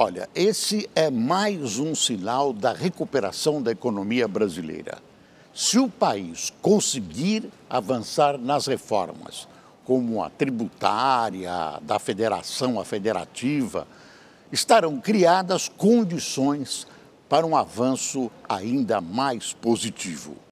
Olha, esse é mais um sinal da recuperação da economia brasileira. Se o país conseguir avançar nas reformas, como a tributária, da federação, a federativa, estarão criadas condições para um avanço ainda mais positivo.